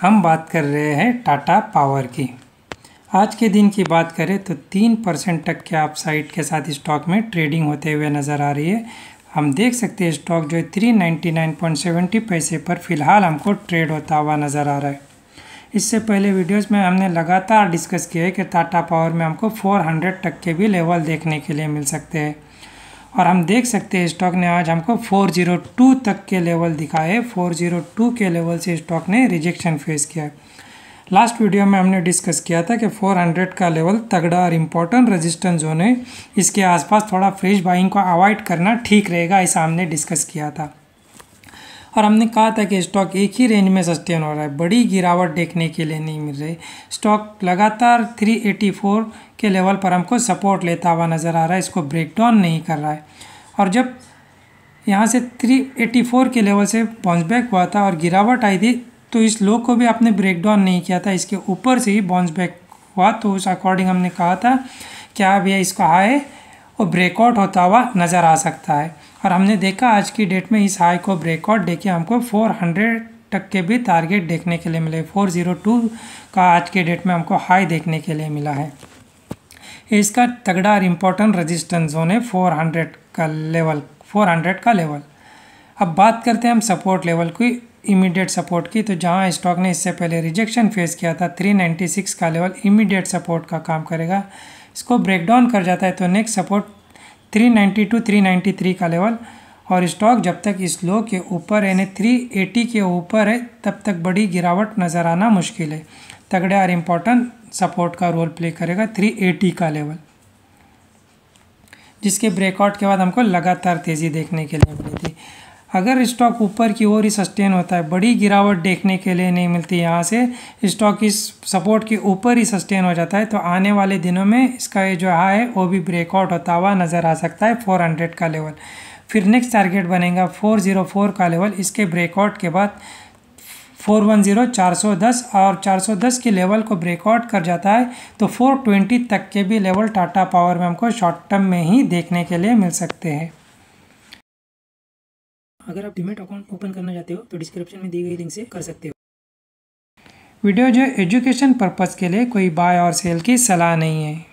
हम बात कर रहे हैं टाटा पावर की आज के दिन की बात करें तो तीन परसेंट तक के साइट के साथ स्टॉक में ट्रेडिंग होते हुए नज़र आ रही है हम देख सकते हैं स्टॉक जो है three ninety nine point seventy पैसे पर फिलहाल हमको ट्रेड होता हुआ नज़र आ रहा है इससे पहले वीडियोस में हमने लगातार डिस्कस किया है कि टाटा पावर में हमको फोर हंड्रेड तक के भी लेवल देखने के लिए मिल सकते हैं और हम देख सकते हैं स्टॉक ने आज हमको 402 तक के लेवल दिखाए 402 के लेवल से स्टॉक ने रिजेक्शन फेस किया है लास्ट वीडियो में हमने डिस्कस किया था कि 400 का लेवल तगड़ा और इम्पोर्टेंट रेजिस्टेंस जोन है इसके आसपास थोड़ा फ्रेश बाइंग को अवॉइड करना ठीक रहेगा ऐसा हमने डिस्कस किया था और हमने कहा था कि स्टॉक एक ही रेंज में सस्टेन हो रहा है बड़ी गिरावट देखने के लिए नहीं मिल रही स्टॉक लगातार 384 के लेवल पर हमको सपोर्ट लेता हुआ नज़र आ रहा है इसको ब्रेक डाउन नहीं कर रहा है और जब यहाँ से 384 के लेवल से बाउंस बैक हुआ था और गिरावट आई थी तो इस लो को भी आपने ब्रेक डाउन नहीं किया था इसके ऊपर से ही बाउंस बैक हुआ तो उस अकॉर्डिंग हमने कहा था क्या भैया इसका हाई वो ब्रेकआउट होता हुआ नज़र आ सकता है और हमने देखा आज की डेट में इस हाई को ब्रेकआउट देखे हमको 400 तक के भी टारगेट देखने के लिए मिले 402 का आज के डेट में हमको हाई देखने के लिए मिला है इसका तगड़ा और इम्पोर्टेंट रजिस्टेंस जोन है 400 का लेवल 400 का लेवल अब बात करते हैं हम सपोर्ट लेवल की इमीडिएट सपोर्ट की तो जहां स्टॉक ने इससे पहले रिजेक्शन फेस किया था 396 का लेवल इमीडिएट सपोर्ट का काम करेगा इसको ब्रेक डाउन कर जाता है तो नेक्स्ट सपोर्ट 392 टू 393 का लेवल और स्टॉक जब तक इस लो के ऊपर यानी 380 के ऊपर है तब तक बड़ी गिरावट नज़र आना मुश्किल है तगड़े और इम्पोर्टेंट सपोर्ट का रोल प्ले करेगा 380 का लेवल जिसके ब्रेकआउट के बाद हमको लगातार तेज़ी देखने के लिए अगर स्टॉक ऊपर की ओर ही सस्टेन होता है बड़ी गिरावट देखने के लिए नहीं मिलती यहाँ से स्टॉक इस सपोर्ट के ऊपर ही सस्टेन हो जाता है तो आने वाले दिनों में इसका ये जो हाई है वो भी ब्रेकआउट होता हुआ नज़र आ सकता है फोर हंड्रेड का लेवल फिर नेक्स्ट टारगेट बनेगा फोर जीरो फोर का लेवल इसके ब्रेकआउट के बाद फोर वन जीरो चार सौ दस और चार सौ दस के लेवल को ब्रेकआउट कर जाता है तो फोर ट्वेंटी तक के भी लेवल टाटा पावर में हमको शॉर्ट टर्म में ही देखने के लिए मिल सकते हैं अगर आप डिमेट अकाउंट ओपन करना चाहते हो तो डिस्क्रिप्शन में दी गई लिंक से कर सकते हो वीडियो जो एजुकेशन पर्पज़ के लिए कोई बाय और सेल की सलाह नहीं है